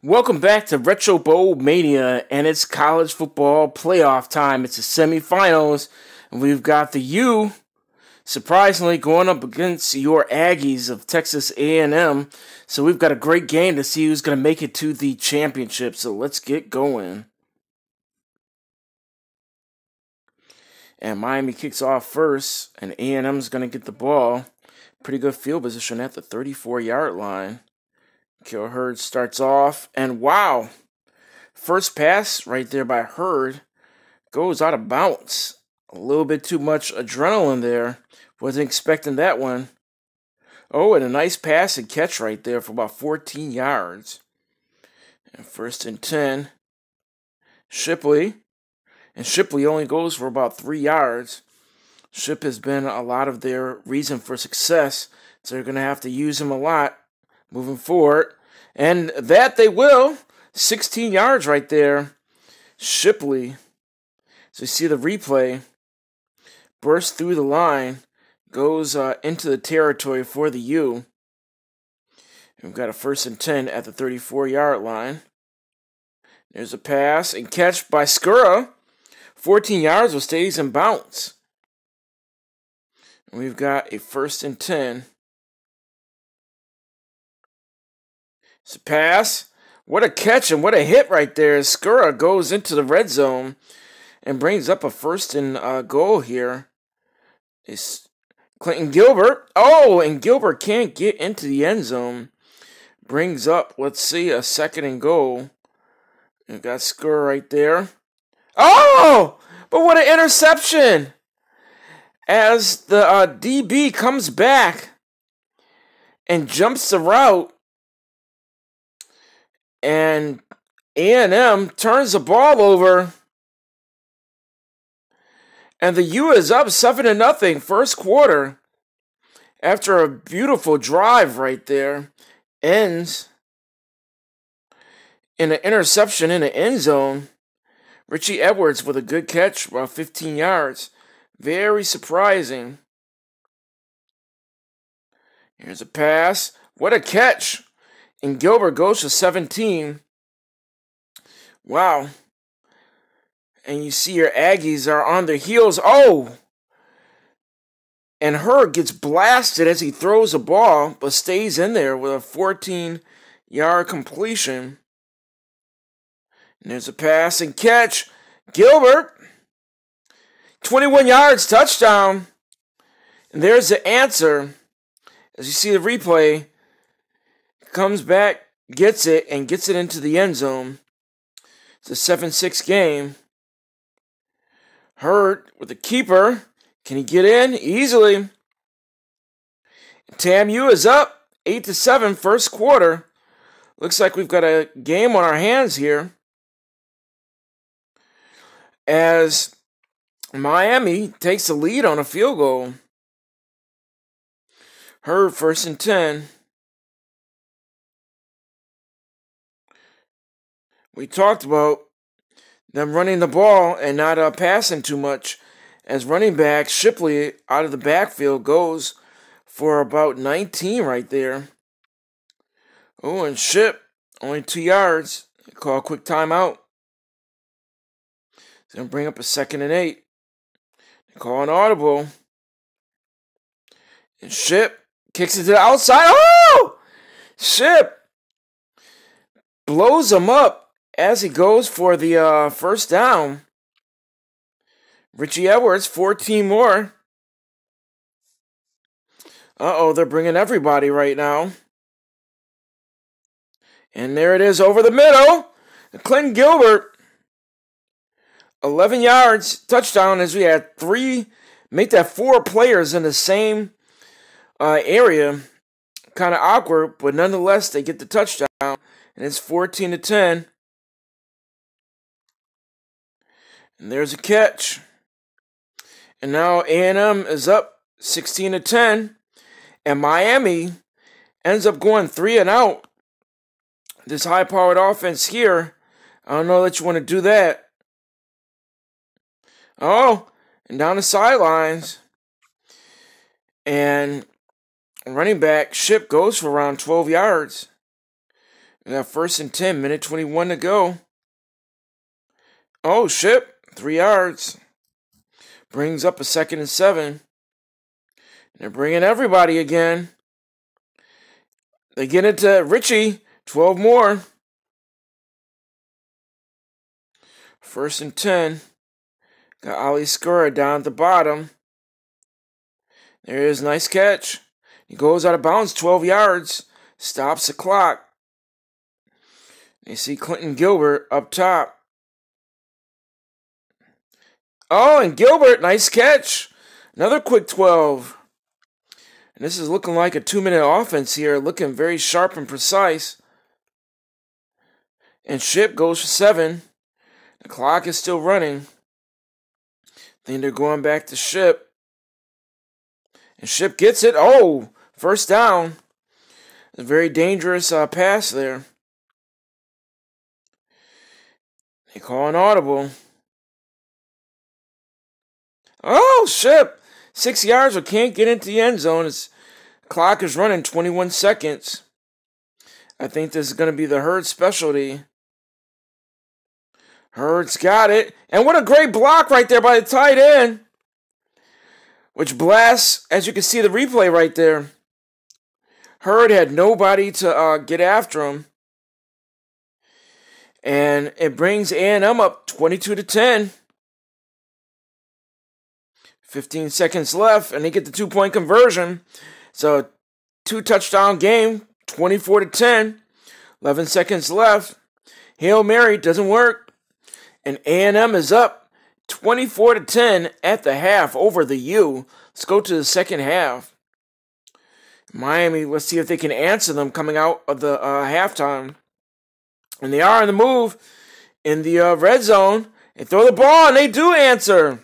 Welcome back to Retro Bowl Mania, and it's college football playoff time. It's the semifinals, and we've got the U, surprisingly, going up against your Aggies of Texas A&M. So we've got a great game to see who's going to make it to the championship. So let's get going. And Miami kicks off first, and A&M's going to get the ball. Pretty good field position at the 34-yard line. Kill Hurd starts off, and wow, first pass right there by Hurd goes out of bounds. A little bit too much adrenaline there. Wasn't expecting that one. Oh, and a nice pass and catch right there for about 14 yards. And first and 10. Shipley. And Shipley only goes for about three yards. Ship has been a lot of their reason for success, so they're going to have to use him a lot moving forward. And that they will. 16 yards right there. Shipley. So you see the replay. Burst through the line. Goes uh, into the territory for the U. We've got a first and 10 at the 34 yard line. There's a pass and catch by Skura. 14 yards with stays and bounce. And we've got a first and 10 pass. What a catch and what a hit right there. Skura goes into the red zone and brings up a first and uh, goal here. It's Clinton Gilbert. Oh, and Gilbert can't get into the end zone. Brings up, let's see, a second and goal. And got Skura right there. Oh, but what an interception. As the uh, DB comes back and jumps the route and A&M turns the ball over. And the U is up 7 to nothing first quarter after a beautiful drive right there ends in an interception in the end zone. Richie Edwards with a good catch about 15 yards. Very surprising. Here's a pass. What a catch and Gilbert goes to 17. Wow. And you see your Aggies are on their heels. Oh! And Hurd gets blasted as he throws a ball, but stays in there with a 14 yard completion. And there's a pass and catch. Gilbert, 21 yards, touchdown. And there's the answer. As you see the replay, comes back, gets it, and gets it into the end zone. It's a 7 6 game. Hurt with the keeper. Can he get in? Easily. TAMU is up 8 to 7, first quarter. Looks like we've got a game on our hands here. As Miami takes the lead on a field goal. Heard first and 10. we talked about them running the ball and not uh, passing too much. As running back Shipley out of the backfield goes for about 19 right there. Oh, and Ship only two yards. Call quick timeout. It's gonna bring up a second and eight. They call an audible. And Ship kicks it to the outside. Oh! Ship blows him up as he goes for the uh, first down. Richie Edwards, 14 more. Uh oh, they're bringing everybody right now. And there it is over the middle. Clint Gilbert, 11 yards, touchdown, as we had three, make that four players in the same uh, area. Kind of awkward, but nonetheless, they get the touchdown, and it's 14 to 10. And there's a catch. And now A&M is up 16 to 10, and Miami ends up going three and out. This high-powered offense here, I don't know that you want to do that. Oh, and down the sidelines, and running back Ship goes for around 12 yards. Now first and 10, minute 21 to go. Oh, Ship Three yards. Brings up a second and seven. And they're bringing everybody again. They get it to Richie. 12 more. First and 10. Got Ali Skura down at the bottom. There is nice catch. He goes out of bounds 12 yards. Stops the clock. They see Clinton Gilbert up top. Oh, and Gilbert, nice catch. Another quick 12. And this is looking like a two minute offense here, looking very sharp and precise. And Ship goes for seven. The clock is still running. Then they're going back to Ship. And Ship gets it. Oh, first down. A very dangerous uh, pass there. They call an audible. Oh, shit. Six yards We can't get into the end zone. It's, clock is running 21 seconds. I think this is going to be the Hurd specialty. Herd's got it. And what a great block right there by the tight end. Which blasts, as you can see the replay right there. Hurd had nobody to uh, get after him. And it brings A&M up 22 to 10. 15 seconds left, and they get the two point conversion. So, two touchdown game, 24 to 10. 11 seconds left. Hail Mary doesn't work. And A&M is up 24 to 10 at the half over the U. Let's go to the second half. Miami, let's see if they can answer them coming out of the uh, halftime. And they are on the move in the uh, red zone. They throw the ball and they do answer.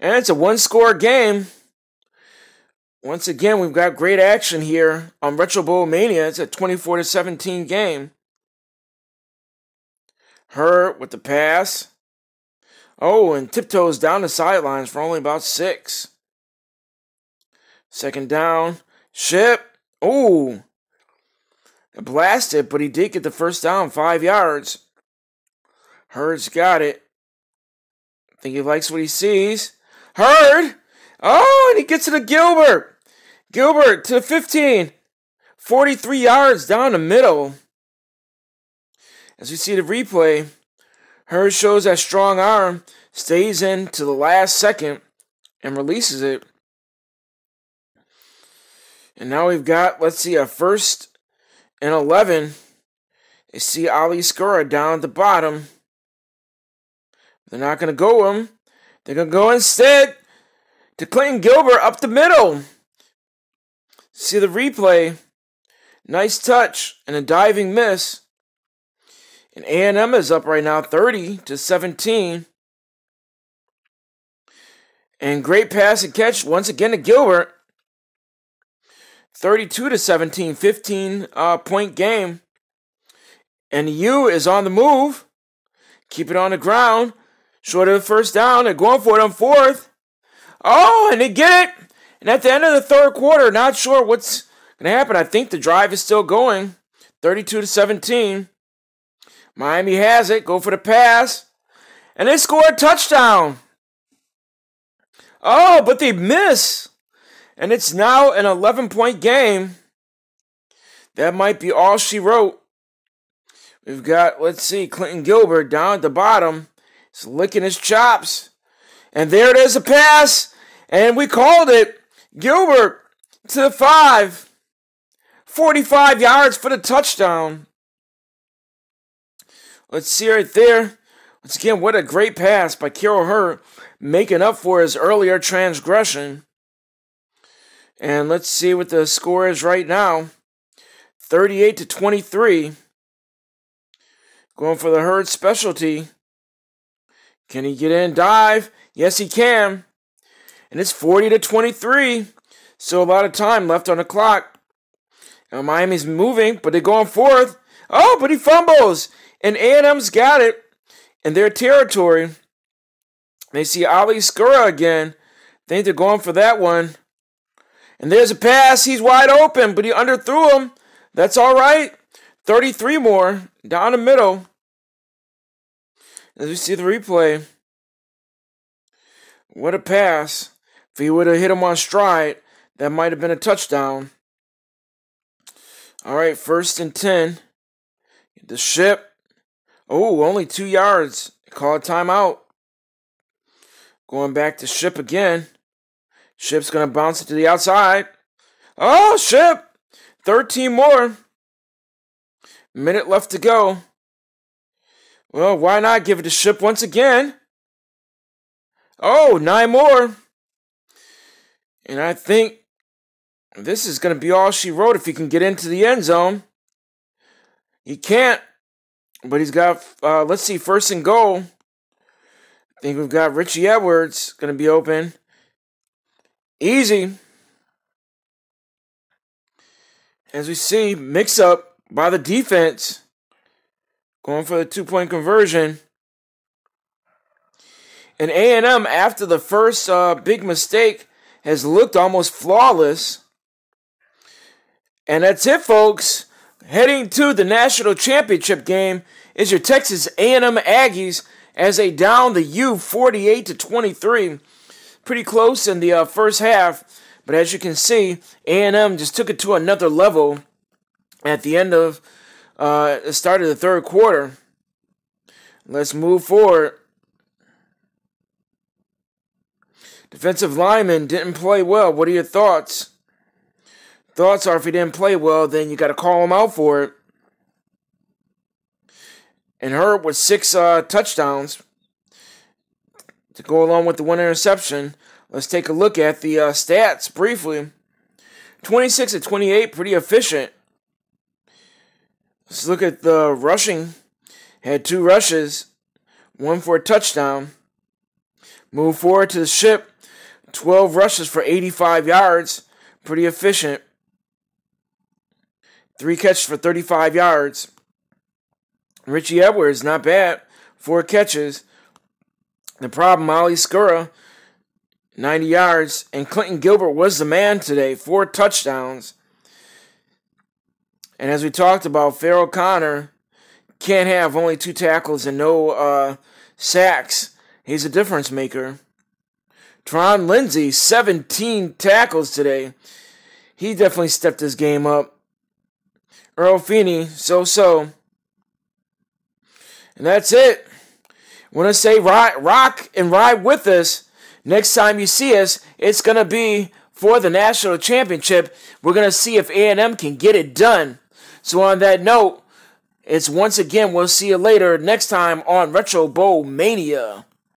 And it's a one score game. Once again, we've got great action here on Retro Bowl Mania. It's a 24 to 17 game. Hurt with the pass. Oh, and tiptoes down the sidelines for only about six. Second down. Ship. Oh. Blasted, but he did get the first down, five yards. Hurd's got it. I think he likes what he sees. Hurd. Oh, and he gets it to Gilbert. Gilbert to 15. 43 yards down the middle. As we see the replay, Hurd shows that strong arm, stays in to the last second, and releases it. And now we've got, let's see, a first and 11. You see Ali Skura down at the bottom. They're not going to go him. They're going to go instead to Clayton Gilbert up the middle. See the replay. Nice touch and a diving miss. And A&M is up right now 30 to 17. And great pass and catch once again to Gilbert. 32 to 17, 15 uh, point game. And U is on the move. Keep it on the ground. Short of the first down. They're going for it on fourth. Oh, and they get it. And at the end of the third quarter, not sure what's going to happen. I think the drive is still going. 32 to 17. Miami has it. Go for the pass. And they score a touchdown. Oh, but they miss. And it's now an 11 point game. That might be all she wrote. We've got, let's see, Clinton Gilbert down at the bottom. He's licking his chops. And there it is, a pass. And we called it. Gilbert to the five. 45 yards for the touchdown. Let's see right there. Once again, what a great pass by Carol Hurt, making up for his earlier transgression. And let's see what the score is right now. 38 to 23. Going for the Herd specialty. Can he get in? Dive. Yes, he can. And it's 40 to 23. So a lot of time left on the clock. Now Miami's moving, but they're going fourth. Oh, but he fumbles. And A&M's got it in their territory. They see Ali Skura again. Think they're going for that one. And there's a pass. He's wide open, but he underthrew him. That's all right. 33 more down the middle. As we see the replay, what a pass. If he would have hit him on stride, that might have been a touchdown. All right, first and 10. The ship. Oh, only two yards. Call a timeout. Going back to ship again. Ship's going to bounce it to the outside. Oh, ship. 13 more. Minute left to go. Well, why not give it a ship once again? Oh, nine more. And I think this is going to be all she wrote if he can get into the end zone. He can't, but he's got, uh, let's see, first and goal. I think we've got Richie Edwards going to be open. Easy. As we see, mix up by the defense going for the two point conversion. And A&M, after the first uh, big mistake, has looked almost flawless. And that's it, folks. Heading to the national championship game is your Texas A&M Aggies as they down the U 48 to 23. Pretty close in the uh, first half, but as you can see, A&M just took it to another level at the end of uh, start of the third quarter. Let's move forward. Defensive lineman didn't play well. What are your thoughts? Thoughts are if he didn't play well, then you got to call him out for it. And Herb with six uh, touchdowns to go along with the one interception. Let's take a look at the uh, stats briefly. 26 to 28, pretty efficient. Let's look at the rushing. Had two rushes, one for a touchdown. Move forward to the ship. 12 rushes for 85 yards. Pretty efficient. Three catches for 35 yards. Richie Edwards, not bad. Four catches. The problem, Molly Skura, 90 yards. And Clinton Gilbert was the man today. Four touchdowns. And as we talked about, Farrell Connor can't have only two tackles and no uh, sacks. He's a difference maker. Tron Lindsey, 17 tackles today. He definitely stepped his game up. Earl Feeney, so so. And that's it. Want to say rock, rock and ride with us. Next time you see us, it's going to be for the national championship. We're going to see if A&M can get it done. So, on that note, it's once again, we'll see you later next time on Retro Bowl Mania.